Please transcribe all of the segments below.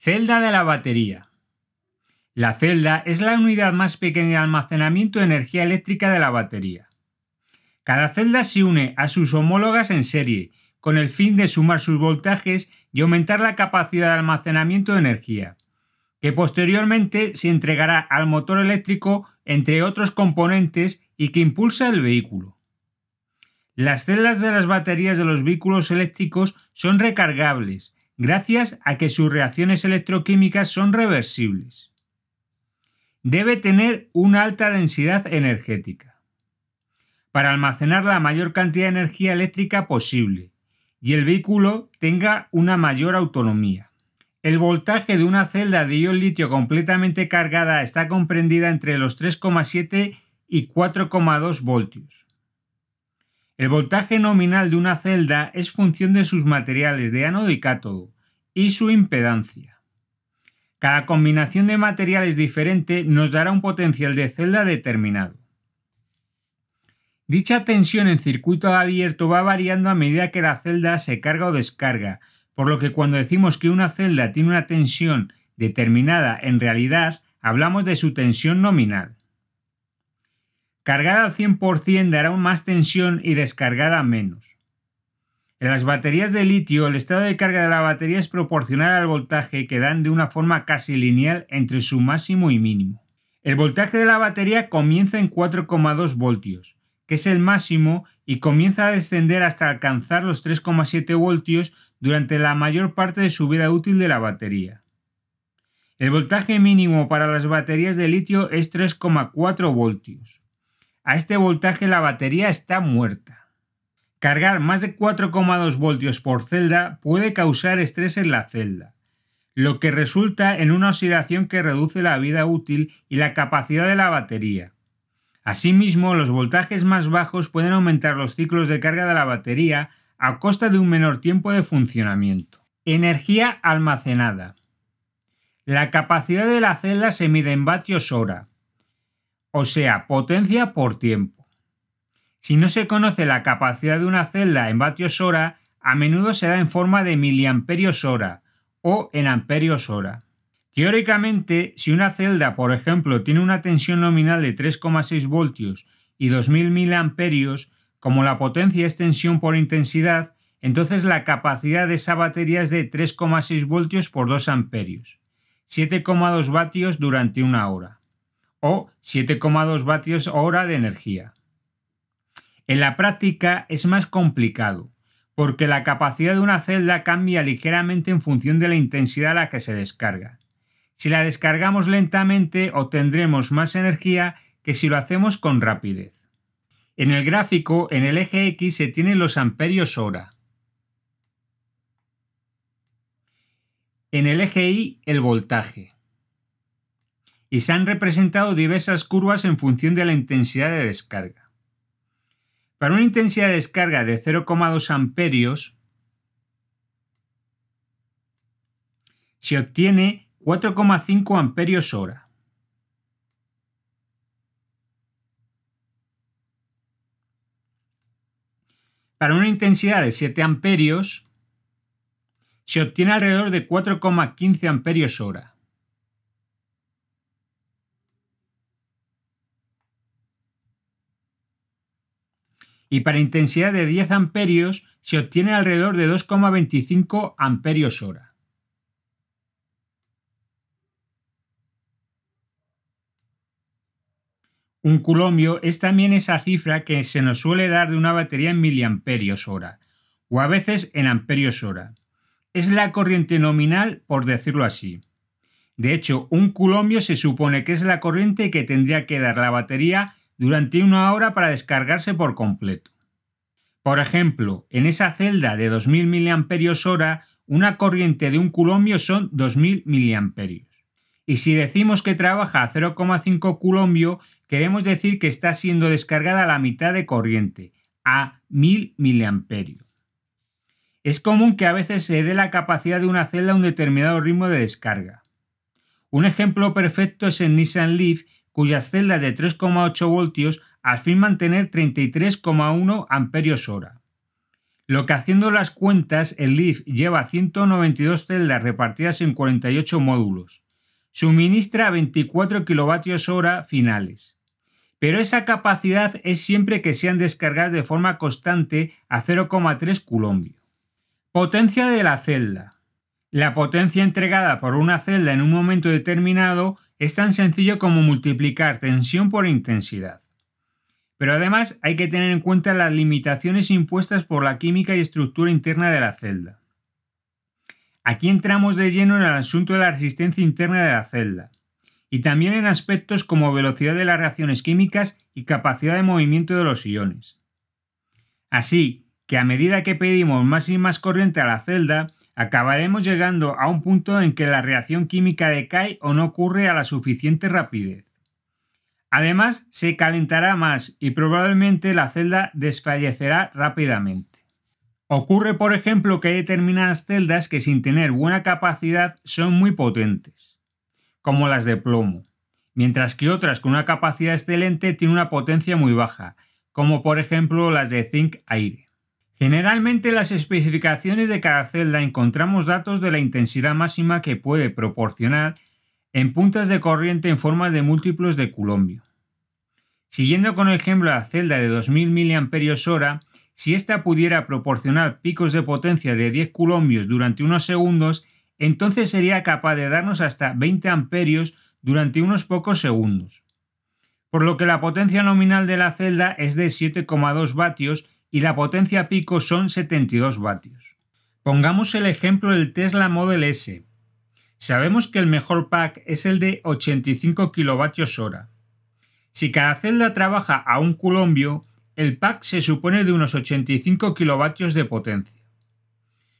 Celda de la batería. La celda es la unidad más pequeña de almacenamiento de energía eléctrica de la batería. Cada celda se une a sus homólogas en serie, con el fin de sumar sus voltajes y aumentar la capacidad de almacenamiento de energía, que posteriormente se entregará al motor eléctrico entre otros componentes y que impulsa el vehículo. Las celdas de las baterías de los vehículos eléctricos son recargables, gracias a que sus reacciones electroquímicas son reversibles. Debe tener una alta densidad energética para almacenar la mayor cantidad de energía eléctrica posible y el vehículo tenga una mayor autonomía. El voltaje de una celda de ion litio completamente cargada está comprendida entre los 3,7 y 4,2 voltios. El voltaje nominal de una celda es función de sus materiales de ánodo y cátodo y su impedancia. Cada combinación de materiales diferente nos dará un potencial de celda determinado. Dicha tensión en circuito abierto va variando a medida que la celda se carga o descarga, por lo que cuando decimos que una celda tiene una tensión determinada en realidad hablamos de su tensión nominal. Cargada al 100% dará más tensión y descargada menos. En las baterías de litio, el estado de carga de la batería es proporcional al voltaje que dan de una forma casi lineal entre su máximo y mínimo. El voltaje de la batería comienza en 4,2 voltios, que es el máximo, y comienza a descender hasta alcanzar los 3,7 voltios durante la mayor parte de su vida útil de la batería. El voltaje mínimo para las baterías de litio es 3,4 voltios. A este voltaje la batería está muerta. Cargar más de 4,2 voltios por celda puede causar estrés en la celda, lo que resulta en una oxidación que reduce la vida útil y la capacidad de la batería. Asimismo, los voltajes más bajos pueden aumentar los ciclos de carga de la batería a costa de un menor tiempo de funcionamiento. Energía almacenada. La capacidad de la celda se mide en vatios hora, o sea, potencia por tiempo. Si no se conoce la capacidad de una celda en vatios hora, a menudo se da en forma de miliamperios hora o en amperios hora. Teóricamente, si una celda, por ejemplo, tiene una tensión nominal de 3,6 voltios y 2000 miliamperios, como la potencia es tensión por intensidad, entonces la capacidad de esa batería es de 3,6 voltios por 2 amperios, 7,2 vatios durante una hora o 7,2 vatios hora de energía. En la práctica es más complicado, porque la capacidad de una celda cambia ligeramente en función de la intensidad a la que se descarga. Si la descargamos lentamente obtendremos más energía que si lo hacemos con rapidez. En el gráfico, en el eje X, se tienen los amperios hora. En el eje Y, el voltaje y se han representado diversas curvas en función de la intensidad de descarga. Para una intensidad de descarga de 0,2 amperios, se obtiene 4,5 amperios hora. Para una intensidad de 7 amperios, se obtiene alrededor de 4,15 amperios hora. y para intensidad de 10 amperios se obtiene alrededor de 2,25 amperios hora. Un culomio es también esa cifra que se nos suele dar de una batería en miliamperios hora, o a veces en amperios hora. Es la corriente nominal, por decirlo así. De hecho, un culomio se supone que es la corriente que tendría que dar la batería durante una hora para descargarse por completo. Por ejemplo, en esa celda de 2.000 mAh, una corriente de un culombio son 2.000 mAh. Y si decimos que trabaja a 0,5 culombio, queremos decir que está siendo descargada la mitad de corriente, a 1000 mA. Es común que a veces se dé la capacidad de una celda a un determinado ritmo de descarga. Un ejemplo perfecto es en Nissan Leaf, cuyas celdas de 3,8 voltios afirman tener 33,1 amperios hora. Lo que haciendo las cuentas, el LIF lleva 192 celdas repartidas en 48 módulos. Suministra 24 kilovatios hora finales. Pero esa capacidad es siempre que sean descargadas de forma constante a 0,3 culombio. Potencia de la celda. La potencia entregada por una celda en un momento determinado es tan sencillo como multiplicar tensión por intensidad. Pero además hay que tener en cuenta las limitaciones impuestas por la química y estructura interna de la celda. Aquí entramos de lleno en el asunto de la resistencia interna de la celda, y también en aspectos como velocidad de las reacciones químicas y capacidad de movimiento de los iones. Así que a medida que pedimos más y más corriente a la celda, acabaremos llegando a un punto en que la reacción química decae o no ocurre a la suficiente rapidez. Además, se calentará más y probablemente la celda desfallecerá rápidamente. Ocurre, por ejemplo, que hay determinadas celdas que sin tener buena capacidad son muy potentes, como las de plomo, mientras que otras con una capacidad excelente tienen una potencia muy baja, como por ejemplo las de zinc aire. Generalmente en las especificaciones de cada celda encontramos datos de la intensidad máxima que puede proporcionar en puntas de corriente en forma de múltiplos de coulombio. Siguiendo con el ejemplo de la celda de 2000 mAh, si ésta pudiera proporcionar picos de potencia de 10 coulombios durante unos segundos, entonces sería capaz de darnos hasta 20 amperios durante unos pocos segundos. Por lo que la potencia nominal de la celda es de 7,2 vatios y la potencia pico son 72 vatios. Pongamos el ejemplo del Tesla Model S. Sabemos que el mejor pack es el de 85 kWh. Si cada celda trabaja a un colombio, el pack se supone de unos 85 kilovatios de potencia.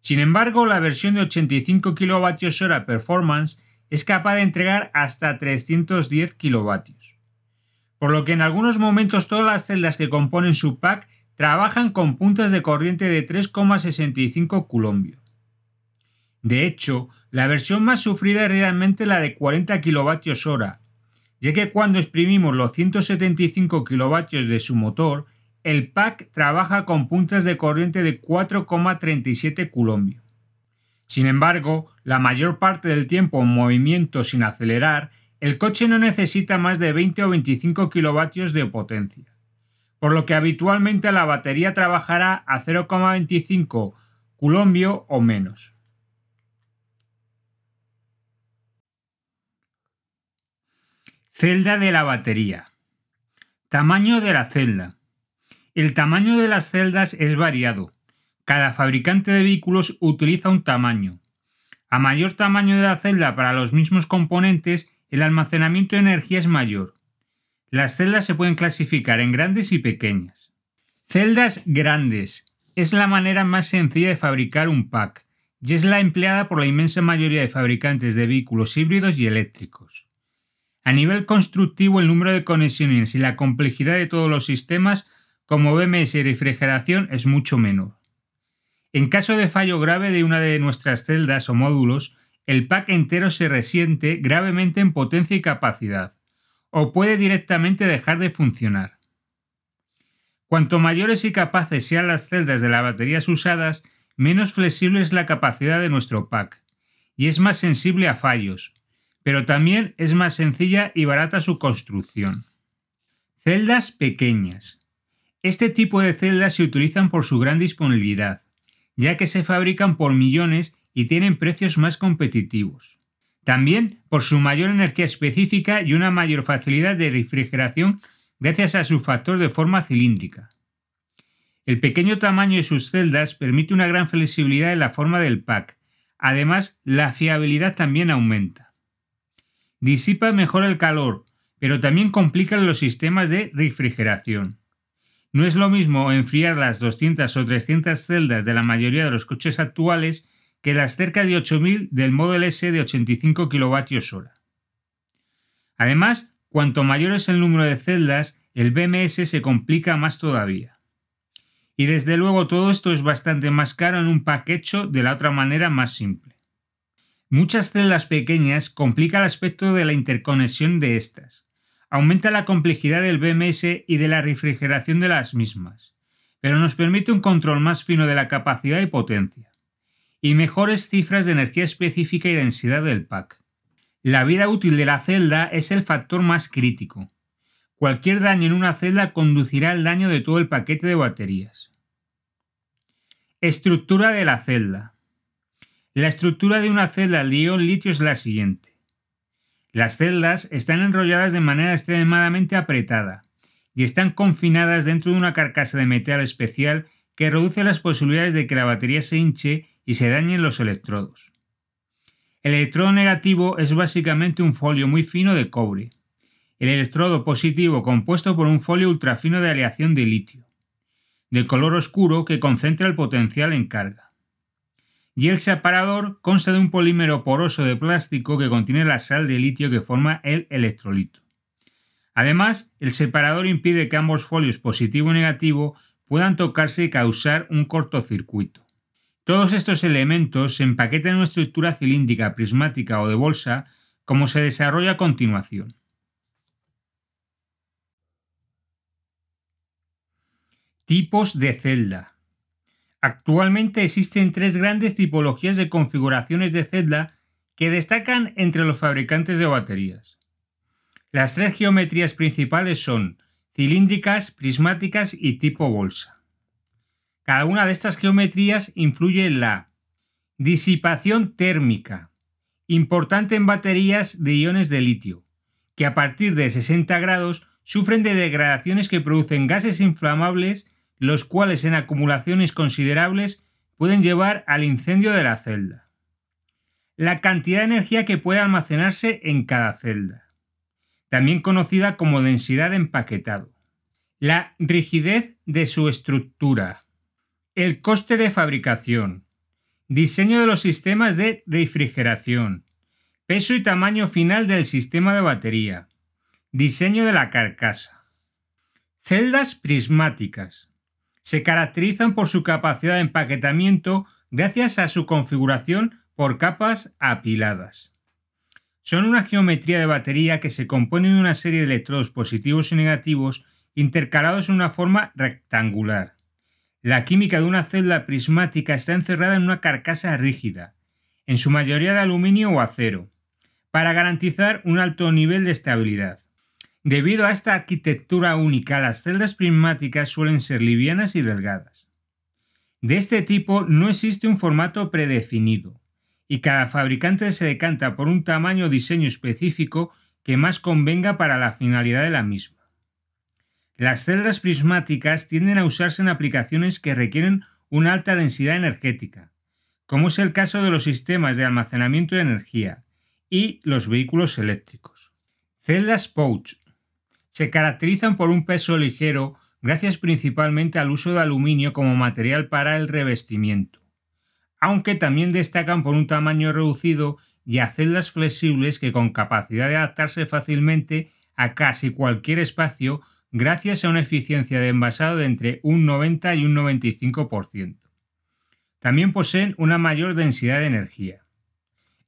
Sin embargo, la versión de 85 kWh Performance es capaz de entregar hasta 310 kilovatios. Por lo que en algunos momentos todas las celdas que componen su pack trabajan con puntas de corriente de 3,65 Coulombio. De hecho, la versión más sufrida es realmente la de 40 kWh, ya que cuando exprimimos los 175 kW de su motor, el pack trabaja con puntas de corriente de 4,37 Coulombio. Sin embargo, la mayor parte del tiempo en movimiento sin acelerar, el coche no necesita más de 20 o 25 kW de potencia por lo que habitualmente la batería trabajará a 0,25 culombio o menos. Celda de la batería. Tamaño de la celda. El tamaño de las celdas es variado. Cada fabricante de vehículos utiliza un tamaño. A mayor tamaño de la celda para los mismos componentes, el almacenamiento de energía es mayor. Las celdas se pueden clasificar en grandes y pequeñas. Celdas grandes. Es la manera más sencilla de fabricar un pack y es la empleada por la inmensa mayoría de fabricantes de vehículos híbridos y eléctricos. A nivel constructivo, el número de conexiones y la complejidad de todos los sistemas, como BMS y refrigeración, es mucho menor. En caso de fallo grave de una de nuestras celdas o módulos, el pack entero se resiente gravemente en potencia y capacidad, o puede directamente dejar de funcionar. Cuanto mayores y capaces sean las celdas de las baterías usadas, menos flexible es la capacidad de nuestro pack, y es más sensible a fallos, pero también es más sencilla y barata su construcción. Celdas pequeñas. Este tipo de celdas se utilizan por su gran disponibilidad, ya que se fabrican por millones y tienen precios más competitivos. También por su mayor energía específica y una mayor facilidad de refrigeración gracias a su factor de forma cilíndrica. El pequeño tamaño de sus celdas permite una gran flexibilidad en la forma del pack. Además, la fiabilidad también aumenta. Disipa mejor el calor, pero también complica los sistemas de refrigeración. No es lo mismo enfriar las 200 o 300 celdas de la mayoría de los coches actuales que las cerca de 8.000 del Model S de 85 kWh. Además, cuanto mayor es el número de celdas, el BMS se complica más todavía. Y desde luego todo esto es bastante más caro en un paquete de la otra manera más simple. Muchas celdas pequeñas complica el aspecto de la interconexión de estas. Aumenta la complejidad del BMS y de la refrigeración de las mismas, pero nos permite un control más fino de la capacidad y potencia y mejores cifras de energía específica y densidad del pack. La vida útil de la celda es el factor más crítico. Cualquier daño en una celda conducirá al daño de todo el paquete de baterías. Estructura de la celda. La estructura de una celda de ion litio es la siguiente. Las celdas están enrolladas de manera extremadamente apretada y están confinadas dentro de una carcasa de metal especial que reduce las posibilidades de que la batería se hinche y se dañen los electrodos. El electrodo negativo es básicamente un folio muy fino de cobre. El electrodo positivo compuesto por un folio ultrafino de aleación de litio, de color oscuro que concentra el potencial en carga. Y el separador consta de un polímero poroso de plástico que contiene la sal de litio que forma el electrolito. Además, el separador impide que ambos folios positivo y negativo puedan tocarse y causar un cortocircuito. Todos estos elementos se empaquetan en una estructura cilíndrica, prismática o de bolsa, como se desarrolla a continuación. Tipos de celda. Actualmente existen tres grandes tipologías de configuraciones de celda que destacan entre los fabricantes de baterías. Las tres geometrías principales son cilíndricas, prismáticas y tipo bolsa. Cada una de estas geometrías influye en la disipación térmica, importante en baterías de iones de litio, que a partir de 60 grados sufren de degradaciones que producen gases inflamables, los cuales en acumulaciones considerables pueden llevar al incendio de la celda. La cantidad de energía que puede almacenarse en cada celda, también conocida como densidad de empaquetado. La rigidez de su estructura, el coste de fabricación. Diseño de los sistemas de refrigeración. Peso y tamaño final del sistema de batería. Diseño de la carcasa. Celdas prismáticas. Se caracterizan por su capacidad de empaquetamiento gracias a su configuración por capas apiladas. Son una geometría de batería que se compone de una serie de electrodos positivos y negativos intercalados en una forma rectangular. La química de una celda prismática está encerrada en una carcasa rígida, en su mayoría de aluminio o acero, para garantizar un alto nivel de estabilidad. Debido a esta arquitectura única, las celdas prismáticas suelen ser livianas y delgadas. De este tipo no existe un formato predefinido, y cada fabricante se decanta por un tamaño o diseño específico que más convenga para la finalidad de la misma. Las celdas prismáticas tienden a usarse en aplicaciones que requieren una alta densidad energética, como es el caso de los sistemas de almacenamiento de energía y los vehículos eléctricos. Celdas pouch se caracterizan por un peso ligero gracias principalmente al uso de aluminio como material para el revestimiento, aunque también destacan por un tamaño reducido y a celdas flexibles que con capacidad de adaptarse fácilmente a casi cualquier espacio gracias a una eficiencia de envasado de entre un 90 y un 95%. También poseen una mayor densidad de energía.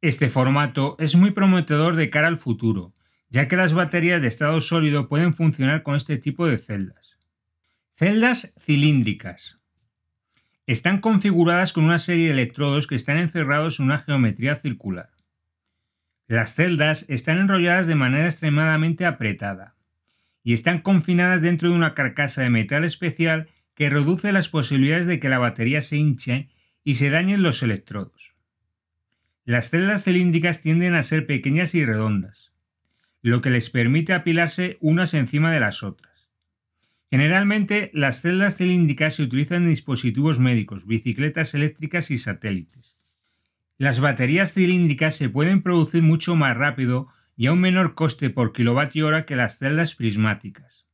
Este formato es muy prometedor de cara al futuro, ya que las baterías de estado sólido pueden funcionar con este tipo de celdas. Celdas cilíndricas. Están configuradas con una serie de electrodos que están encerrados en una geometría circular. Las celdas están enrolladas de manera extremadamente apretada y están confinadas dentro de una carcasa de metal especial que reduce las posibilidades de que la batería se hinche y se dañen los electrodos. Las celdas cilíndricas tienden a ser pequeñas y redondas, lo que les permite apilarse unas encima de las otras. Generalmente, las celdas cilíndricas se utilizan en dispositivos médicos, bicicletas eléctricas y satélites. Las baterías cilíndricas se pueden producir mucho más rápido y a un menor coste por kilovatio hora que las celdas prismáticas.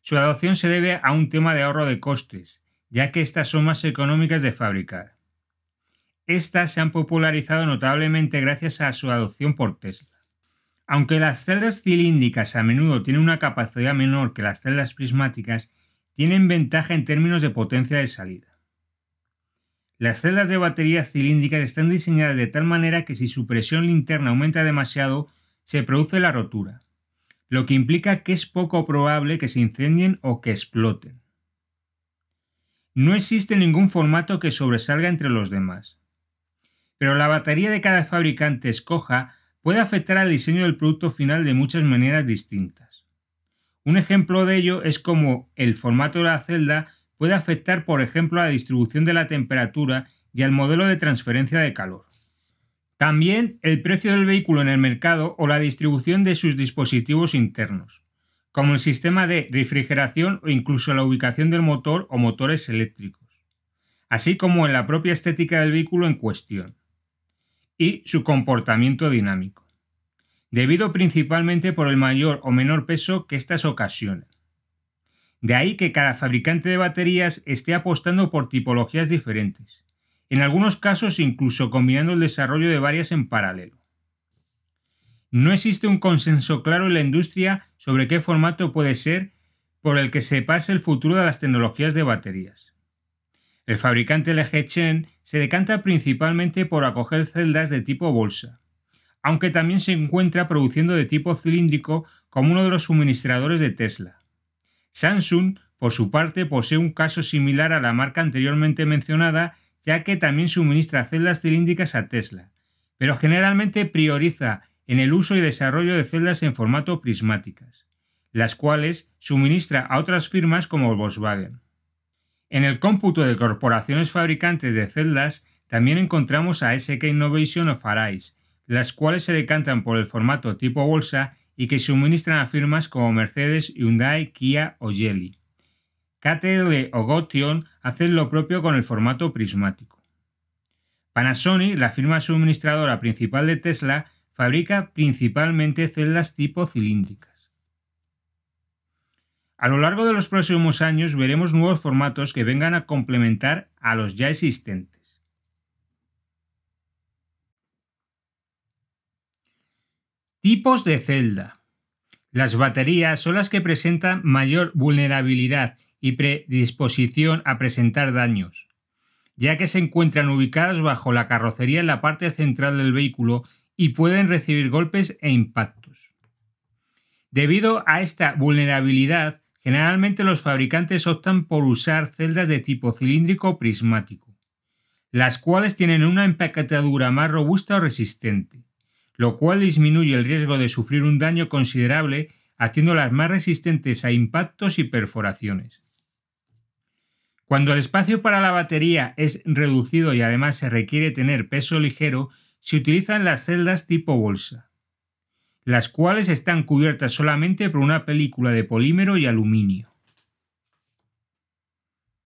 Su adopción se debe a un tema de ahorro de costes, ya que estas son más económicas de fabricar. Estas se han popularizado notablemente gracias a su adopción por Tesla. Aunque las celdas cilíndricas a menudo tienen una capacidad menor que las celdas prismáticas, tienen ventaja en términos de potencia de salida. Las celdas de batería cilíndricas están diseñadas de tal manera que si su presión interna aumenta demasiado, se produce la rotura, lo que implica que es poco probable que se incendien o que exploten. No existe ningún formato que sobresalga entre los demás. Pero la batería de cada fabricante escoja puede afectar al diseño del producto final de muchas maneras distintas. Un ejemplo de ello es cómo el formato de la celda puede afectar, por ejemplo, a la distribución de la temperatura y al modelo de transferencia de calor. También el precio del vehículo en el mercado o la distribución de sus dispositivos internos, como el sistema de refrigeración o incluso la ubicación del motor o motores eléctricos, así como en la propia estética del vehículo en cuestión y su comportamiento dinámico, debido principalmente por el mayor o menor peso que éstas ocasionan. De ahí que cada fabricante de baterías esté apostando por tipologías diferentes en algunos casos incluso combinando el desarrollo de varias en paralelo. No existe un consenso claro en la industria sobre qué formato puede ser por el que se pase el futuro de las tecnologías de baterías. El fabricante LG Chen se decanta principalmente por acoger celdas de tipo bolsa, aunque también se encuentra produciendo de tipo cilíndrico como uno de los suministradores de Tesla. Samsung, por su parte, posee un caso similar a la marca anteriormente mencionada ya que también suministra celdas cilíndricas a Tesla, pero generalmente prioriza en el uso y desarrollo de celdas en formato prismáticas, las cuales suministra a otras firmas como Volkswagen. En el cómputo de corporaciones fabricantes de celdas también encontramos a SK Innovation o Arise, las cuales se decantan por el formato tipo bolsa y que suministran a firmas como Mercedes, Hyundai, Kia o Jelly. KTL o Gotion hacen lo propio con el formato prismático. Panasonic, la firma suministradora principal de Tesla, fabrica principalmente celdas tipo cilíndricas. A lo largo de los próximos años veremos nuevos formatos que vengan a complementar a los ya existentes. Tipos de celda. Las baterías son las que presentan mayor vulnerabilidad y predisposición a presentar daños, ya que se encuentran ubicadas bajo la carrocería en la parte central del vehículo y pueden recibir golpes e impactos. Debido a esta vulnerabilidad, generalmente los fabricantes optan por usar celdas de tipo cilíndrico o prismático, las cuales tienen una empaquetadura más robusta o resistente, lo cual disminuye el riesgo de sufrir un daño considerable haciéndolas más resistentes a impactos y perforaciones. Cuando el espacio para la batería es reducido y además se requiere tener peso ligero, se utilizan las celdas tipo bolsa, las cuales están cubiertas solamente por una película de polímero y aluminio.